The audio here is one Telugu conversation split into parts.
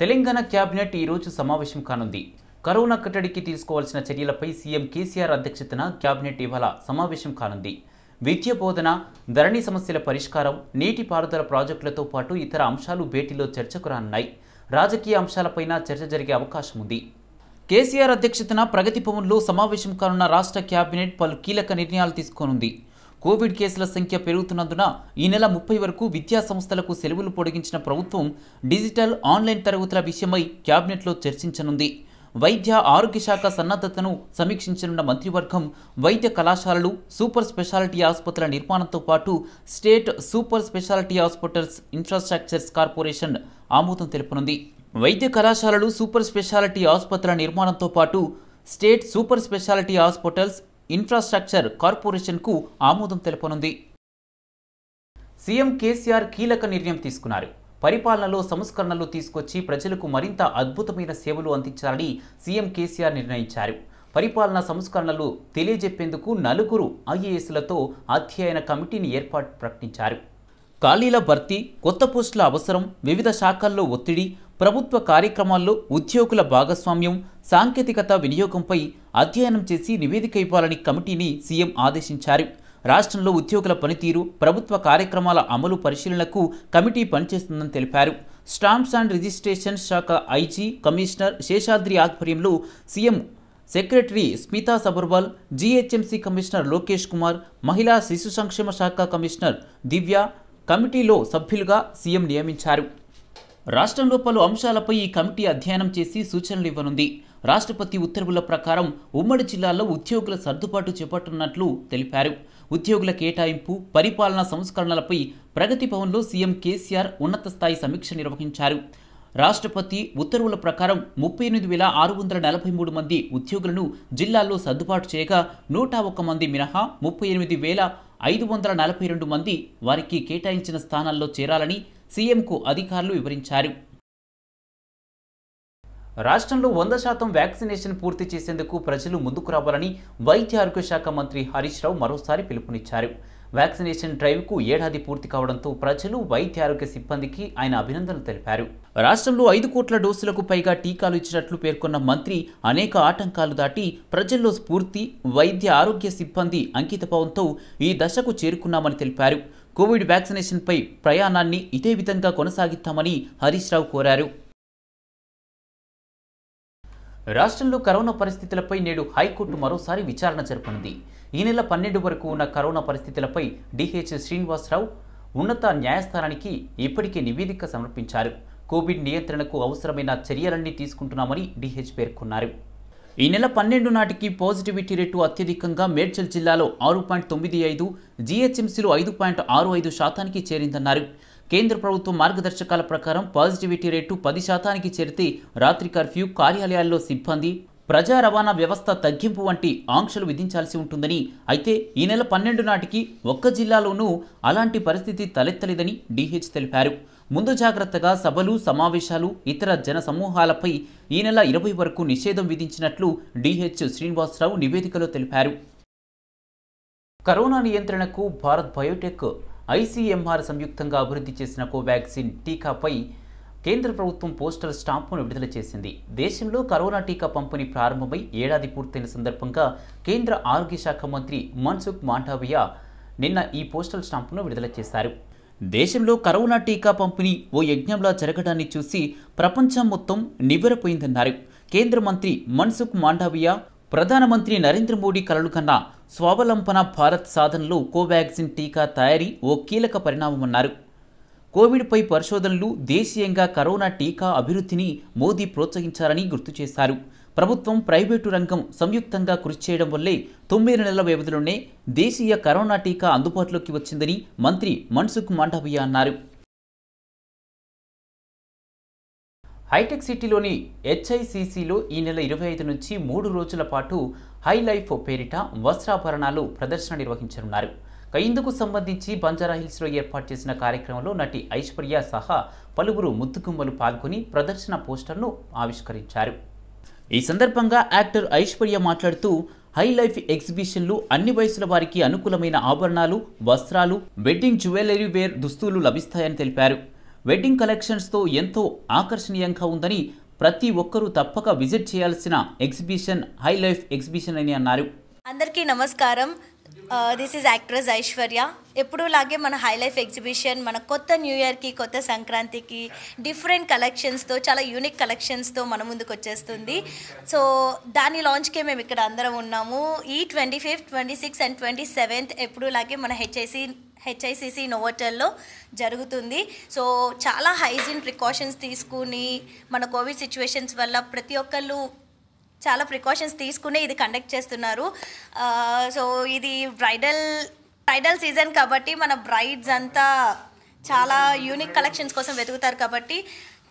తెలంగాణ క్యాబినెట్ ఈరోజు సమావేశం కానుంది కరోనా కట్టడికి తీసుకోవాల్సిన చర్యలపై సీఎం కేసీఆర్ అధ్యక్షతన క్యాబినెట్ ఇవాళ సమావేశం కానుంది విద్య బోధన ధరణి సమస్యల పరిష్కారం నీటిపారుదల ప్రాజెక్టులతో పాటు ఇతర అంశాలు భేటీలో చర్చకు రానున్నాయి రాజకీయ అంశాలపైన చర్చ జరిగే అవకాశం ఉంది కేసీఆర్ అధ్యక్షతన ప్రగతి భవన్లో సమావేశం కానున్న రాష్ట్ర క్యాబినెట్ పలు కీలక నిర్ణయాలు తీసుకోనుంది కోవిడ్ కేసుల సంఖ్య పెరుగుతున్నందున ఈ నెల ముప్పై వరకు విద్యా సంస్థలకు సెలవులు పొడిగించిన ప్రభుత్వం డిజిటల్ ఆన్లైన్ తరగతుల విషయమై క్యాబినెట్లో చర్చించనుంది వైద్య ఆరోగ్య శాఖ సన్నద్ధతను సమీక్షించనున్న మంత్రివర్గం వైద్య కళాశాలలు సూపర్ స్పెషాలిటీ ఆసుపత్రుల నిర్మాణంతో పాటు state super speciality hospitals infrastructures corporation ఆమోదం తెలుపనుంది వైద్య కళాశాలలు సూపర్ స్పెషాలిటీ ఆసుపత్రుల నిర్మాణంతో పాటు state super speciality hospitals infrastructure కార్పొరేషన్కు ఆమోదం తెలుపనుంది సీఎం కేసీఆర్ కీలక నిర్ణయం తీసుకున్నారు పరిపాలనలో సంస్కరణలు తీసుకొచ్చి ప్రజలకు మరింత అద్భుతమైన సేవలు అందించాలని సీఎం కేసీఆర్ నిర్ణయించారు పరిపాలన సంస్కరణలు తెలియజెప్పేందుకు నలుగురు ఐఏఎస్లతో అధ్యయన కమిటీని ఏర్పాటు ప్రకటించారు ఖాళీల భర్తీ కొత్త పోస్టుల అవసరం వివిధ శాఖల్లో ఒత్తిడి ప్రభుత్వ కార్యక్రమాల్లో ఉద్యోగుల భాగస్వామ్యం సాంకేతికత వినియోగంపై అధ్యయనం చేసి నివేదిక ఇవ్వాలని కమిటీని సీఎం ఆదేశించారు రాష్ట్రంలో ఉద్యోగుల పనితీరు ప్రభుత్వ కార్యక్రమాల అమలు పరిశీలనకు కమిటీ పనిచేస్తుందని తెలిపారు స్టాంప్స్ అండ్ రిజిస్ట్రేషన్ శాఖ ఐజీ కమిషనర్ శేషాద్రి ఆధ్వర్యంలో CM secretary Smita Sabharwal GHMC commissioner Lokesh Kumar మహిళా శిశు సంక్షేమ శాఖ కమిషనర్ దివ్య కమిటీలో సభ్యులుగా సీఎం నియమించారు రాష్ట్రంలో పలు అంశాలపై ఈ కమిటీ అధ్యయనం చేసి సూచనలు ఇవ్వనుంది రాష్ట్రపతి ఉత్తర్వుల ప్రకారం ఉమ్మడి జిల్లాల్లో ఉద్యోగుల సర్దుబాటు చేపట్టనున్నట్లు తెలిపారు ఉద్యోగుల కేటాయింపు పరిపాలనా సంస్కరణలపై ప్రగతి భవన్లో సీఎం కేసీఆర్ ఉన్నత స్థాయి సమీక్ష నిర్వహించారు రాష్ట్రపతి ఉత్తర్వుల ప్రకారం ముప్పై ఎనిమిది వేల ఆరు వందల నలభై మూడు మంది ఉద్యోగులను జిల్లాల్లో సర్దుబాటు చేయగా నూట ఒక్క మంది మినహా ముప్పై ఎనిమిది వేల ఐదు వందల నలభై రెండు మంది వారికి కేటాయించిన స్థానాల్లో చేరాలని సీఎంకు అధికారులు వివరించారు రాష్ట్రంలో వంద శాతం వ్యాక్సినేషన్ పూర్తి చేసేందుకు ప్రజలు ముందుకు రావాలని వైద్య ఆరోగ్య శాఖ మంత్రి హరీష్ రావు మరోసారి పిలుపునిచ్చారు వ్యాక్సినేషన్ డ్రైవ్కు ఏడాది పూర్తి కావడంతో ప్రజలు వైద్య ఆరోగ్య సిబ్బందికి ఆయన అభినందనలు తెలిపారు రాష్ట్రంలో ఐదు కోట్ల డోసులకు పైగా టీకాలు ఇచ్చినట్లు పేర్కొన్న మంత్రి అనేక ఆటంకాలు దాటి ప్రజల్లో స్ఫూర్తి వైద్య ఆరోగ్య సిబ్బంది అంకితభావంతో ఈ దశకు చేరుకున్నామని తెలిపారు కోవిడ్ వ్యాక్సినేషన్పై ప్రయాణాన్ని ఇదే విధంగా కొనసాగిద్దామని హరీష్ రావు కోరారు రాష్ట్రంలో కరోనా పరిస్థితులపై నేడు హైకోర్టు మరోసారి విచారణ జరపనుంది ఈ నెల పన్నెండు వరకు ఉన్న కరోనా పరిస్థితులపై డిహెచ్ శ్రీనివాసరావు ఉన్నత న్యాయస్థానానికి ఇప్పటికే నివేదిక సమర్పించారు కోవిడ్ నియంత్రణకు అవసరమైన చర్యలన్నీ తీసుకుంటున్నామని డిహెచ్ పేర్కొన్నారు ఈ నెల పన్నెండు నాటికి పాజిటివిటీ రేటు అత్యధికంగా మేడ్చల్ జిల్లాలో ఆరు పాయింట్ తొమ్మిది ఐదు జీహెచ్ఎంసీలో ఐదు పాయింట్ ఆరు ఐదు శాతానికి చేరిందన్నారు కేంద్ర ప్రభుత్వం మార్గదర్శకాల ప్రకారం పాజిటివిటీ రేటు పది శాతానికి చేరితే రాత్రి కర్ఫ్యూ కార్యాలయాల్లో సిబ్బంది ప్రజా రవాణా వ్యవస్థ తగ్గింపు వంటి ఆంక్షలు విధించాల్సి ఉంటుందని అయితే ఈ నెల పన్నెండు నాటికి ఒక్క జిల్లాలోనూ అలాంటి పరిస్థితి తలెత్తలేదని డిహెచ్ తెలిపారు ముందు జాగ్రత్తగా సభలు సమావేశాలు ఇతర జన సమూహాలపై ఈ నెల ఇరవై వరకు నిషేధం విధించినట్లు డిహెచ్ శ్రీనివాసరావు నివేదికలో తెలిపారు కరోనా నియంత్రణకు భారత్ బయోటెక్ ఐసీఎంఆర్ సంయుక్తంగా అభివృద్ధి చేసిన కోవాక్సిన్ టీకాపై కేంద్ర ప్రభుత్వం పోస్టల్ స్టాంపును విడుదల చేసింది దేశంలో కరోనా టీకా పంపిణీ ప్రారంభమై ఏడాది పూర్తయిన సందర్భంగా కేంద్ర ఆరోగ్య శాఖ మంత్రి మన్సుఖ్ మాండవియా నిన్న ఈ పోస్టల్ స్టాంపును విడుదల చేశారు దేశంలో కరోనా టీకా పంపిణీ ఓ యజ్ఞంలా జరగడాన్ని చూసి ప్రపంచం మొత్తం నివ్వెరపోయిందన్నారు కేంద్ర మంత్రి మన్సుఖ్ మాండవియా ప్రధానమంత్రి నరేంద్ర మోడీ కలలు కన్నా స్వావలంబన భారత్ సాధనలో కోవాక్సిన్ టీకా తయారీ ఓ కీలక పరిణామమన్నారు కోవిడ్పై పరిశోధనలు దేశీయంగా కరోనా టీకా అభివృద్ధిని మోదీ ప్రోత్సహించారని గుర్తు చేశారు ప్రభుత్వం ప్రైవేటు రంగం సంయుక్తంగా కృషి చేయడం వల్లే తొమ్మిది నెలల వ్యవధిలోనే దేశీయ కరోనా టీకా అందుబాటులోకి వచ్చిందని మంత్రి మన్సుఖ్ మాండవియా అన్నారు హైటెక్ సిటీలోని హెచ్ఐసిసిలో ఈ నెల ఇరవై ఐదు నుంచి మూడు రోజుల పాటు హై లైఫ్ పేరిట వస్త్రాభరణాలు ప్రదర్శన నిర్వహించనున్నారు ఇందుకు సంబంధించి బంజారాహిల్స్లో ఏర్పాటు చేసిన కార్యక్రమంలో నటి ఐశ్వర్య సహా పలువురు ముద్దుగుమ్మలు పాల్గొని ప్రదర్శన పోస్టర్ను ఆవిష్కరించారు ఈ సందర్భంగా యాక్టర్ ఐశ్వర్య మాట్లాడుతూ హై లైఫ్ ఎగ్జిబిషన్లు అన్ని వయసుల వారికి అనుకూలమైన ఆభరణాలు వస్త్రాలు వెడ్డింగ్ జ్యువెలరీ వేర్ దుస్తులు లభిస్తాయని తెలిపారు వెడ్డింగ్ కలెక్షన్స్తో ఎంతో ఆకర్షణీయంగా ఉందని ప్రతి ఒక్కరూ తప్పక విజిట్ చేయాల్సిన ఎగ్జిబిషన్ హై లైఫ్ ఎగ్జిబిషన్ అని అన్నారు అందరికీ నమస్కారం దిస్ ఈజ్ యాక్ట్రెస్ ఐశ్వర్య లాగే మన హైలైఫ్ ఎగ్జిబిషన్ మన కొత్త న్యూ ఇయర్కి కొత్త సంక్రాంతికి డిఫరెంట్ కలెక్షన్స్తో చాలా యూనిక్ కలెక్షన్స్తో మన ముందుకు వచ్చేస్తుంది సో దాని లాంచ్కే మేము ఇక్కడ అందరం ఉన్నాము ఈ twenty fifth twenty six and twenty seventh లాగే మన హెచ్ఐసి హెచ్ఐసిసి నోవోటల్లో జరుగుతుంది సో చాలా హైజీన్ ప్రికాషన్స్ తీసుకుని మన కోవిడ్ సిచ్యువేషన్స్ వల్ల ప్రతి ఒక్కళ్ళు చాలా ప్రికాషన్స్ తీసుకునే ఇది కండక్ట్ చేస్తున్నారు సో ఇది బ్రైడల్ బ్రైడల్ సీజన్ కాబట్టి మన బ్రైడ్స్ అంతా చాలా యూనిక్ కలెక్షన్స్ కోసం వెతుకుతారు కాబట్టి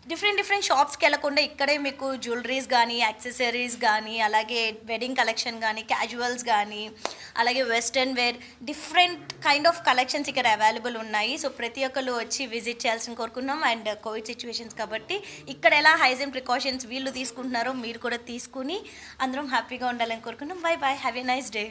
డిఫరెంట్ డిఫరెంట్ షాప్స్కి వెళ్ళకుండా ఇక్కడే మీకు జ్యువెలరీస్ కానీ యాక్సెసరీస్ కానీ అలాగే వెడ్డింగ్ కలెక్షన్ కానీ క్యాజువల్స్ కానీ అలాగే western wear different kind of collections ఇక్కడ అవైలబుల్ ఉన్నాయి సో ప్రతి ఒక్కరు వచ్చి విజిట్ చేయాల్సిన కోరుకున్నాం అండ్ కోవిడ్ సిచ్యువేషన్స్ కాబట్టి ఇక్కడ ఎలా హైజీన్ ప్రికాషన్స్ వీళ్ళు తీసుకుంటున్నారో మీరు కూడా తీసుకుని అందరం హ్యాపీగా ఉండాలని కోరుకున్నాం bye bye have a nice day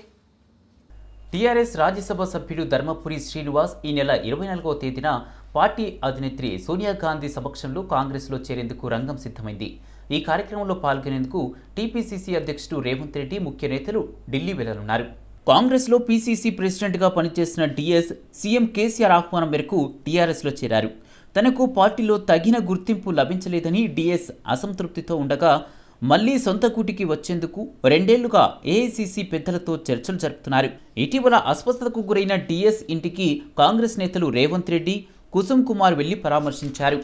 TRS Rajya Sabha సభ్యుడు ధర్మపురి శ్రీనివాస్ ఈ నెల ఇరవై నాలుగవ తేదీన పార్టీ అధినేత్రి సోనియా గాంధీ సమక్షంలో కాంగ్రెస్లో చేరేందుకు రంగం సిద్ధమైంది ఈ కార్యక్రమంలో పాల్గొనేందుకు టీపీసీసీ అధ్యక్షుడు రేవంత్ రెడ్డి ముఖ్య నేతలు ఢిల్లీ వెళ్లనున్నారు కాంగ్రెస్లో పీసీసీ ప్రెసిడెంట్గా పనిచేసిన డిఎస్ సీఎం కేసీఆర్ ఆహ్వానం మేరకు టీఆర్ఎస్లో చేరారు తనకు పార్టీలో తగిన గుర్తింపు లభించలేదని డిఎస్ అసంతృప్తితో ఉండగా మళ్లీ సొంత కూటికి వచ్చేందుకు రెండేళ్లుగా ఏఐసీసీ పెద్దలతో చర్చలు జరుపుతున్నారు ఇటీవల అస్వస్థతకు గురైన డిఎస్ ఇంటికి కాంగ్రెస్ నేతలు రేవంత్ రెడ్డి కుసుమ్ కుమార్ వెళ్లి పరామర్శించారు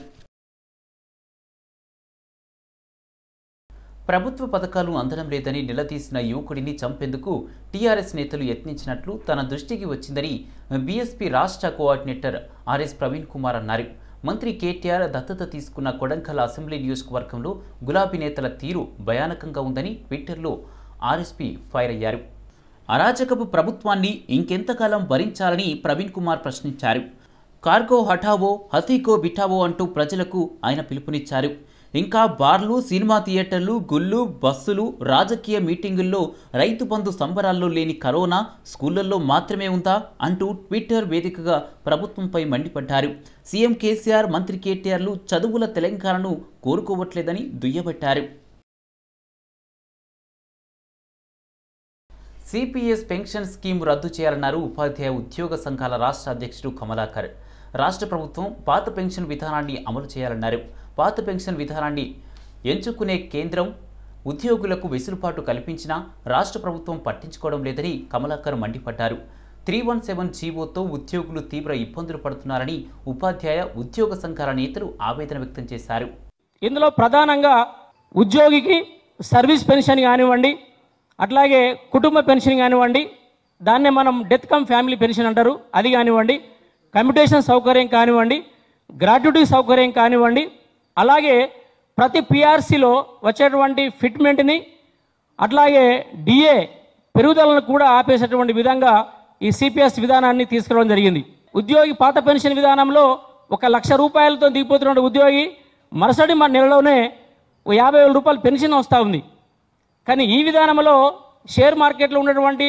ప్రభుత్వ పథకాలు అందడం లేదని నిలదీసిన యువకుడిని చంపేందుకు టీఆర్ఎస్ నేతలు యత్నించినట్లు తన దృష్టికి వచ్చిందని బీఎస్పీ రాష్ట్ర కోఆర్డినేటర్ ఆర్ఎస్ ప్రవీణ్ కుమార్ అన్నారు మంత్రి కేటీఆర్ దత్తత తీసుకున్న కొడంకల్ అసెంబ్లీ నియోజకవర్గంలో గులాబీ నేతల తీరు భయానకంగా ఉందని ట్విట్టర్లో ఆర్ఎస్పీ ఫైర్ అయ్యారు అరాచకపు ప్రభుత్వాన్ని ఇంకెంతకాలం భరించాలని ప్రవీణ్ కుమార్ ప్రశ్నించారు కార్గో హఠావో హతీకో బిఠావో అంటూ ప్రజలకు ఆయన పిలుపునిచ్చారు ఇంకా బార్లు సినిమా థియేటర్లు గుళ్ళు బస్సులు రాజకీయ మీటింగుల్లో రైతు బంధు సంబరాల్లో లేని కరోనా స్కూళ్లలో మాత్రమే ఉందా అంటూ ట్విట్టర్ వేదికగా ప్రభుత్వంపై మండిపడ్డారు సీఎం కేసీఆర్ మంత్రి కేటీఆర్లు చదువుల తెలంగాణను కోరుకోవట్లేదని దుయ్యబట్టారు సిపిఎస్ పెన్షన్ స్కీమ్ రద్దు చేయాలన్నారు ఉపాధ్యాయ ఉద్యోగ సంఘాల రాష్ట్ర అధ్యక్షుడు కమలాకర్ రాష్ట్ర ప్రభుత్వం పాత పెన్షన్ విధానాన్ని అమలు చేయాలన్నారు పాత పెన్షన్ విధానాన్ని ఎంచుకునే కేంద్రం ఉద్యోగులకు వెసులుబాటు కల్పించినా రాష్ట్ర ప్రభుత్వం పట్టించుకోవడం లేదని కమలాకర్ మండిపడ్డారు త్రీ వన్ సెవెన్ జీవోతో ఉద్యోగులు తీవ్ర ఇబ్బందులు పడుతున్నారని ఉపాధ్యాయ ఉద్యోగ సంఘాల నేతలు ఆవేదన వ్యక్తం చేశారు ఇందులో ప్రధానంగా ఉద్యోగికి సర్వీస్ పెన్షన్ కానివ్వండి అట్లాగే కుటుంబ పెన్షన్ కానివ్వండి దాన్నే మనం డెత్ కమ్ ఫ్యామిలీ పెన్షన్ అంటారు అది కానివ్వండి కమ్యూటేషన్ సౌకర్యం కానివ్వండి గ్రాట్యుటీ సౌకర్యం కానివ్వండి అలాగే ప్రతి పిఆర్సీలో వచ్చేటువంటి ఫిట్మెంట్ని అట్లాగే డిఏ పెరుగుదలను కూడా ఆపేసేటువంటి విధంగా ఈ సిపిఎస్ విధానాన్ని తీసుకురావడం జరిగింది ఉద్యోగి పాత పెన్షన్ విధానంలో ఒక లక్ష రూపాయలతో దిగిపోతున్న ఉద్యోగి మరుసటి మన నెలలోనే యాభై వేల రూపాయలు పెన్షన్ వస్తూ ఉంది కానీ ఈ విధానంలో షేర్ మార్కెట్లో ఉన్నటువంటి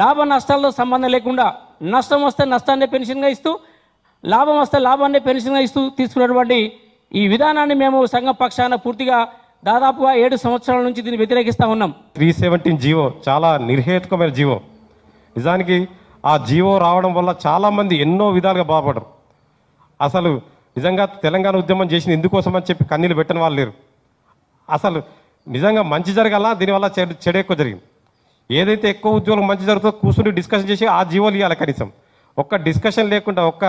లాభ నష్టాలతో సంబంధం లేకుండా నష్టం వస్తే నష్టాన్ని పెన్షన్గా ఇస్తూ లాభం వస్తే లాభాన్ని పెన్షన్గా ఇస్తూ తీసుకున్నటువంటి ఈ విధానాన్ని మేము సంఘ పక్షాన పూర్తిగా దాదాపుగా ఏడు సంవత్సరాల నుంచి దీన్ని వ్యతిరేకిస్తూ ఉన్నాం త్రీ సెవెంటీన్ జీవో చాలా నిర్హేతుకమైన జీవో నిజానికి ఆ జీవో రావడం వల్ల చాలామంది ఎన్నో విధాలుగా బాధపడరు అసలు నిజంగా తెలంగాణ ఉద్యమం చేసింది ఎందుకోసం అని చెప్పి కన్నీళ్ళు పెట్టిన వాళ్ళు లేరు అసలు నిజంగా మంచి జరగాల దీనివల్ల చెడు చెడు ఎక్కువ జరిగింది ఏదైతే ఎక్కువ ఉద్యోగం మంచి జరుగుతుందో కూర్చుని డిస్కషన్ చేసి ఆ జీవోలు ఇవ్వాలి కనీసం ఒక్క డిస్కషన్ లేకుండా ఒక్క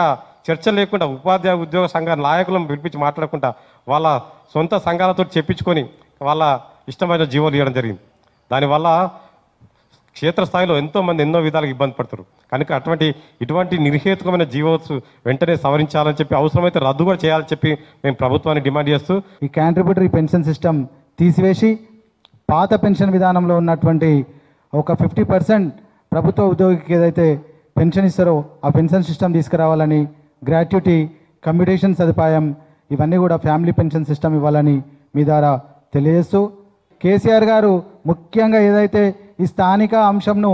చర్చ లేకుండా ఉపాధ్యాయ ఉద్యోగ సంఘ నాయకులను పిలిపించి మాట్లాడకుండా వాళ్ళ సొంత సంఘాలతో చెప్పించుకొని వాళ్ళ ఇష్టమైన జీవోలు ఇవ్వడం జరిగింది దానివల్ల క్షేత్రస్థాయిలో ఎంతోమంది ఎన్నో విధాలుగా ఇబ్బంది పడుతారు కనుక అటువంటి ఇటువంటి నిర్హేతుకమైన జీవోత్సు వెంటనే సవరించాలని చెప్పి అవసరమైతే రద్దు కూడా చేయాలని చెప్పి మేము ప్రభుత్వాన్ని డిమాండ్ చేస్తూ ఈ కాంట్రిబ్యూటరీ పెన్షన్ సిస్టమ్ తీసివేసి పాత పెన్షన్ విధానంలో ఉన్నటువంటి ఒక ఫిఫ్టీ పర్సెంట్ ప్రభుత్వ ఉద్యోగికి ఏదైతే పెన్షన్ ఇస్తారో ఆ పెన్షన్ సిస్టమ్ తీసుకురావాలని గ్రాట్యుటీ కమ్యూటేషన్ సదుపాయం ఇవన్నీ కూడా ఫ్యామిలీ పెన్షన్ సిస్టమ్ ఇవ్వాలని మీ ద్వారా తెలియజేస్తూ కేసీఆర్ గారు ముఖ్యంగా ఏదైతే ఈ స్థానిక అంశంను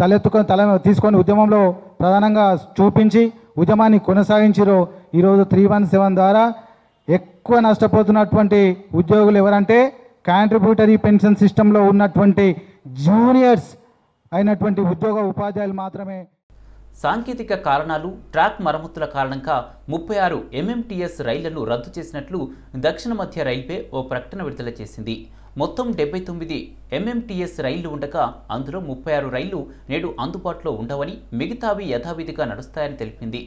తలెత్తుకొని తల తీసుకొని ఉద్యమంలో ప్రధానంగా చూపించి ఉద్యమాన్ని కొనసాగించిరో ఈరోజు త్రీ వన్ సెవెన్ ద్వారా ఎక్కువ నష్టపోతున్నటువంటి ఉద్యోగులు ఎవరంటే కాంట్రిబ్యూటరీ పెన్షన్ సిస్టంలో ఉన్నటువంటి జూనియర్స్ అయినటువంటి ఉద్యోగ ఉపాధ్యాయులు మాత్రమే సాంకేతిక కారణాలు ట్రాక్ మరమ్మతుల కారణంగా ముప్పై ఆరు ఎంఎంటీఎస్ రైళ్లను రద్దు చేసినట్లు దక్షిణ మధ్య రైల్వే ఓ ప్రకటన విడుదల చేసింది మొత్తం డెబ్బై తొమ్మిది ఎంఎంటీఎస్ రైళ్లు ఉండగా అందులో ముప్పై ఆరు రైళ్లు నేడు అందుబాటులో ఉండవని మిగతావి యథావిధిగా నడుస్తాయని తెలిపింది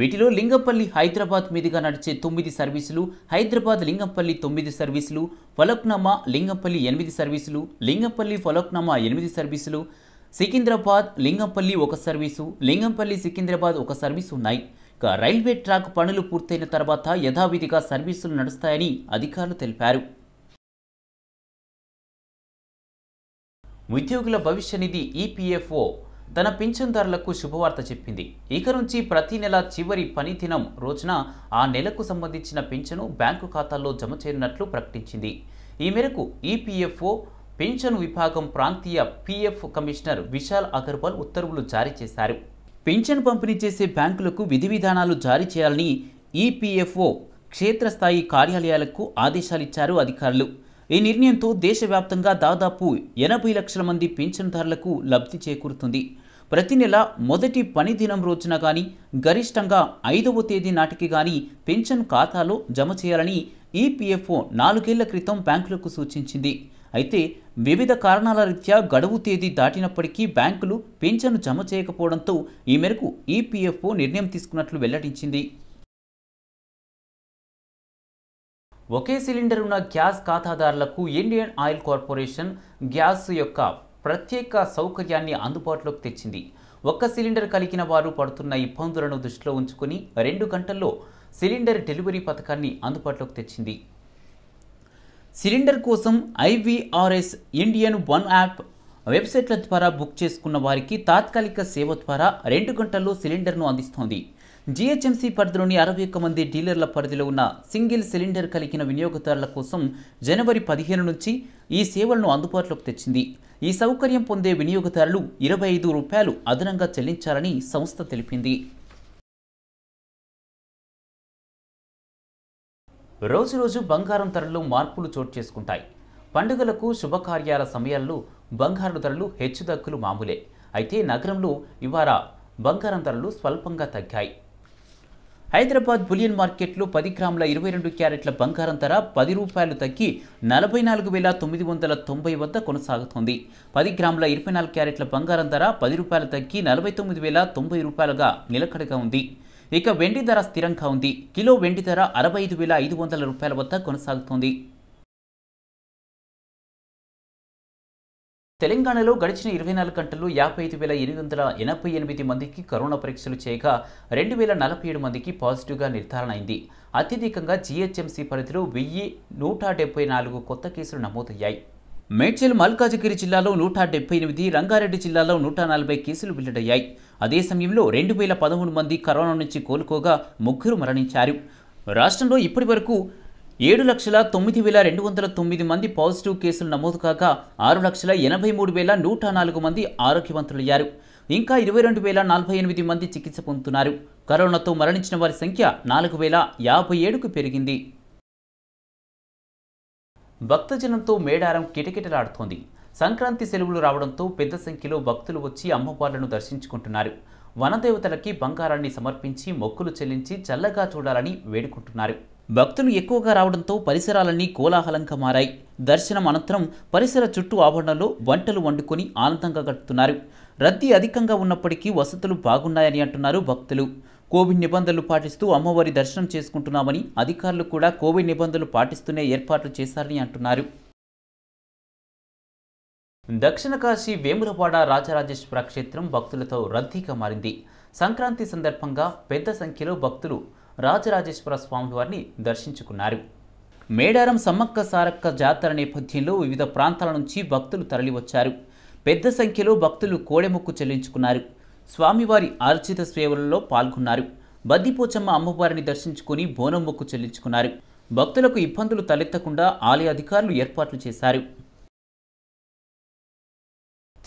వీటిలో లింగంపల్లి హైదరాబాద్ మీదుగా నడిచే తొమ్మిది సర్వీసులు హైదరాబాద్ లింగంపల్లి తొమ్మిది సర్వీసులు ఫలక్నామా లింగంపల్లి ఎనిమిది సర్వీసులు లింగంపల్లి ఫలక్నామా ఎనిమిది సర్వీసులు సికింద్రాబాద్ లింగంపల్లి ఒక సర్వీసు లింగంపల్లి సికింద్రాబాద్ ఒక సర్వీసు ఉన్నాయి ఇక రైల్వే ట్రాక్ పనులు పూర్తయిన తర్వాత యథావిధిగా సర్వీసులు నడుస్తాయని అధికారులు తెలిపారు ఉద్యోగుల భవిష్య నిధి ఈపీఎఫ్ఓ తన పింఛన్దారులకు శుభవార్త చెప్పింది ఇక నుంచి ప్రతి నెల చివరి పని దినం రోజున ఆ నెలకు సంబంధించిన పింఛను బ్యాంకు ఖాతాల్లో జమ చేయనున్నట్లు ప్రకటించింది ఈ మేరకు ఈపీఎఫ్ఓ పింఛను విభాగం ప్రాంతీయ పీఎఫ్ కమిషనర్ విశాల్ అగర్వాల్ ఉత్తర్వులు జారీ చేశారు పింఛన్ పంపిణీ చేసే బ్యాంకులకు విధి విధానాలు జారీ చేయాలని ఈపీఎఫ్ఓ క్షేత్రస్థాయి కార్యాలయాలకు ఆదేశాలిచ్చారు అధికారులు ఈ నిర్ణయంతో దేశవ్యాప్తంగా దాదాపు ఎనభై లక్షల మంది పింఛన్దారులకు లబ్ధి చేకూరుతుంది ప్రతి నెల మొదటి పని దినం రోజున కానీ గరిష్టంగా ఐదవ తేదీ నాటికి కానీ పెన్షన్ ఖాతాలో జమ చేయాలని ఈపీఎఫ్ఓ నాలుగేళ్ల క్రితం బ్యాంకులకు సూచించింది అయితే వివిధ కారణాల రీత్యా గడువు తేదీ దాటినప్పటికీ బ్యాంకులు పెన్షన్ జమ చేయకపోవడంతో ఈ మేరకు ఈపీఎఫ్ఓ నిర్ణయం తీసుకున్నట్లు వెల్లడించింది ఒకే సిలిండర్ ఉన్న గ్యాస్ ఖాతాదారులకు ఇండియన్ ఆయిల్ కార్పొరేషన్ గ్యాస్ యొక్క ప్రత్యేక సౌకర్యాన్ని అందుబాటులోకి తెచ్చింది ఒక్క సిలిండర్ కలిగిన వారు పడుతున్న ఇబ్బందులను దృష్టిలో ఉంచుకుని రెండు గంటల్లో సిలిండర్ డెలివరీ పథకాన్ని అందుబాటులోకి తెచ్చింది సిలిండర్ కోసం ఐవీఆర్ఎస్ ఇండియన్ వన్ యాప్ వెబ్సైట్ల ద్వారా బుక్ చేసుకున్న వారికి తాత్కాలిక సేవ ద్వారా రెండు గంటల్లో సిలిండర్ను అందిస్తోంది జిహెచ్ఎంసీ పరిధిలోని అరవై ఒక్క మంది డీలర్ల పరిధిలో ఉన్న సింగిల్ సిలిండర్ కలిగిన వినియోగదారుల కోసం జనవరి పదిహేను నుంచి ఈ సేవలను అందుబాటులోకి తెచ్చింది ఈ సౌకర్యం పొందే వినియోగదారులు ఇరవై ఐదు రూపాయలు అదనంగా చెల్లించాలని సంస్థ తెలిపింది రోజురోజు బంగారం ధరలు మార్పులు చోటు చేసుకుంటాయి పండుగలకు శుభకార్యాల సమయాల్లో బంగారు ధరలు హెచ్చుతగ్గులు మామూలే అయితే నగరంలో ఇవాళ బంగారం ధరలు స్వల్పంగా తగ్గాయి హైదరాబాద్ బులియన్ మార్కెట్లో పది గ్రాముల ఇరవై రెండు క్యారెట్ల బంగారం ధర పది రూపాయలు తగ్గి నలభై నాలుగు వేల తొమ్మిది వందల తొంభై వద్ద కొనసాగుతోంది పది గ్రాముల ఇరవై నాలుగు క్యారెట్ల బంగారం ధర పది రూపాయలు తగ్గి నలభై తొమ్మిది వేల తొంభై రూపాయలుగా నిలకడగా ఉంది ఇక వెండి ధర స్థిరంగా ఉంది కిలో వెండి ధర అరవై ఐదు వేల ఐదు వందల రూపాయల వద్ద కొనసాగుతోంది తెలంగాణలో గడిచిన ఇరవై నాలుగు గంటల్లో యాభై ఐదు వేల ఎనిమిది వందల ఎనభై ఎనిమిది మందికి కరోనా పరీక్షలు చేయగా రెండు వేల నలభై ఏడు మందికి పాజిటివ్గా నిర్ధారణ అయింది అత్యధికంగా జీహెచ్ఎంసీ పరిధిలో వెయ్యి నూట డెబ్బై నాలుగు కొత్త కేసులు నమోదయ్యాయి మేడ్చల్ మల్కాజగిరి జిల్లాలో నూట డెబ్బై ఎనిమిది రంగారెడ్డి జిల్లాలో నూట నలభై కేసులు వెల్లడయ్యాయి అదే సమయంలో రెండు వేల పదమూడు మంది కరోనా నుంచి కోలుకోగా ముగ్గురు మరణించారు రాష్ట్రంలో ఇప్పటి వరకు ఏడు లక్షల తొమ్మిది వేల రెండు వందల తొమ్మిది మంది పాజిటివ్ కేసులు నమోదు కాక ఆరు లక్షల ఎనభై మూడు వేల నూట నాలుగు మంది ఆరోగ్యవంతులయ్యారు ఇంకా ఇరవై రెండు వేల నలభై ఎనిమిది మంది చికిత్స పొందుతున్నారు కరోనాతో మరణించిన వారి సంఖ్య నాలుగు వేల యాభై ఏడుకు పెరిగింది భక్తజనంతో మేడారం కిటకిటలాడుతోంది సంక్రాంతి సెలవులు రావడంతో పెద్ద సంఖ్యలో భక్తులు వచ్చి అమ్మవార్లను దర్శించుకుంటున్నారు వనదేవతలకి బంగారాన్ని సమర్పించి మొక్కులు చెల్లించి చల్లగా చూడాలని వేడుకుంటున్నారు భక్తులు ఎక్కువగా రావడంతో పరిసరాలన్నీ కోలాహలంగా మారాయి దర్శనం అనంతరం పరిసర చుట్టూ ఆవరణలో వంటలు వండుకొని ఆనందంగా గడుపుతున్నారు రద్దీ అధికంగా ఉన్నప్పటికీ వసతులు బాగున్నాయని అంటున్నారు భక్తులు కోవిడ్ నిబంధనలు పాటిస్తూ అమ్మవారి దర్శనం చేసుకుంటున్నామని అధికారులు కూడా కోవిడ్ నిబంధనలు పాటిస్తూనే ఏర్పాట్లు చేశారని అంటున్నారు దక్షిణ కాశీ వేములవాడ రాజరాజేశ్వర క్షేత్రం భక్తులతో రద్దీగా మారింది సంక్రాంతి సందర్భంగా పెద్ద సంఖ్యలో భక్తులు రాజరాజేశ్వర స్వామివారిని దర్శించుకున్నారు మేడారం సమ్మక్క సారక్క జాతర నేపథ్యంలో వివిధ ప్రాంతాల నుంచి భక్తులు తరలివచ్చారు పెద్ద సంఖ్యలో భక్తులు కోడెముక్కు చెల్లించుకున్నారు స్వామివారి అర్చిత సేవలలో పాల్గొన్నారు బద్దిపోచమ్మ అమ్మవారిని దర్శించుకుని బోనం మొక్కు చెల్లించుకున్నారు భక్తులకు ఇబ్బందులు తలెత్తకుండా ఆలయ అధికారులు ఏర్పాట్లు చేశారు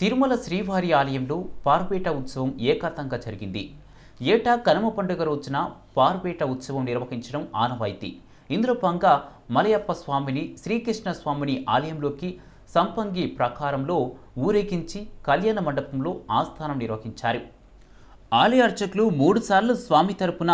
తిరుమల శ్రీవారి ఆలయంలో పార్పేట ఉత్సవం ఏకాతంగా జరిగింది ఏటా కనుమ పండుగ రోజున పార్వేట ఉత్సవం నిర్వహించడం ఆనవాయితీ ఇందులో భాగంగా మలయప్ప స్వామిని శ్రీకృష్ణ స్వామిని ఆలయంలోకి సంపంగి ప్రకారంలో ఊరేగించి కళ్యాణ మండపంలో ఆస్థానం నిర్వహించారు ఆలయ అర్చకులు మూడుసార్లు స్వామి తరపున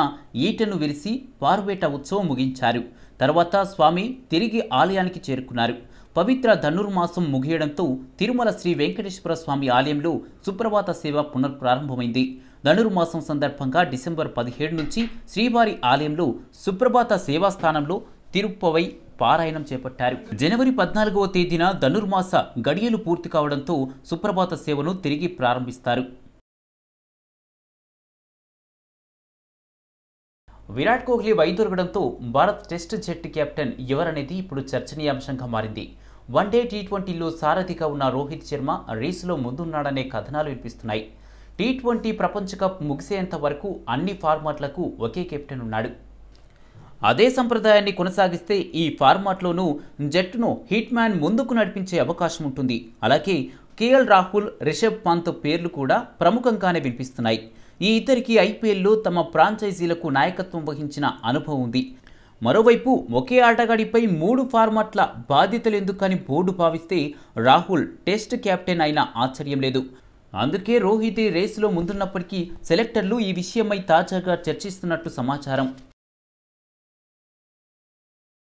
ఈటను విరిసి పార్వేట ఉత్సవం ముగించారు తర్వాత స్వామి తిరిగి ఆలయానికి చేరుకున్నారు పవిత్ర ధనుర్మాసం ముగియడంతో తిరుమల శ్రీ వెంకటేశ్వర స్వామి ఆలయంలో సుప్రభాత సేవ పునఃప్రారంభమైంది ధనుర్మాసం సందర్భంగా డిసెంబర్ పదిహేడు నుంచి శ్రీవారి ఆలయంలో సుప్రభాత సేవాస్థానంలో తిరుప్పవై పారాయణం చేపట్టారు జనవరి పద్నాలుగవ తేదీన ధనుర్మాస గడియలు పూర్తి కావడంతో సుప్రభాత సేవను తిరిగి ప్రారంభిస్తారు విరాట్ కోహ్లీ వైదొరగడంతో భారత్ టెస్ట్ జట్టు కెప్టెన్ ఎవరనేది ఇప్పుడు చర్చనీయాంశంగా మారింది వన్డే టీ ట్వంటీలో సారథిగా ఉన్న రోహిత్ శర్మ రేసులో ముందున్నాడనే కథనాలు వినిపిస్తున్నాయి టీ ట్వంటీ ప్రపంచ కప్ ముగిసేంత వరకు అన్ని ఫార్మాట్లకు ఒకే కెప్టెన్ ఉన్నాడు అదే సంప్రదాయాన్ని కొనసాగిస్తే ఈ ఫార్మాట్లోనూ జట్టును హిట్ మ్యాన్ ముందుకు నడిపించే అవకాశం ఉంటుంది అలాగే కేఎల్ రాహుల్ రిషబ్ పంత్ పేర్లు కూడా ప్రముఖంగానే వినిపిస్తున్నాయి ఈ ఇద్దరికి ఐపీఎల్లో తమ ఫ్రాంచైజీలకు నాయకత్వం వహించిన అనుభవం ఉంది మరోవైపు ఒకే ఆటగాడిపై మూడు ఫార్మాట్ల బాధ్యతలు ఎందుకని బోర్డు భావిస్తే రాహుల్ టెస్ట్ కెప్టెన్ అయిన ఆశ్చర్యం లేదు అందుకే రోహిత్ రేసులో ముందున్నప్పటికీ సెలెక్టర్లు ఈ విషయమై తాజాగా చర్చిస్తున్నట్టు సమాచారం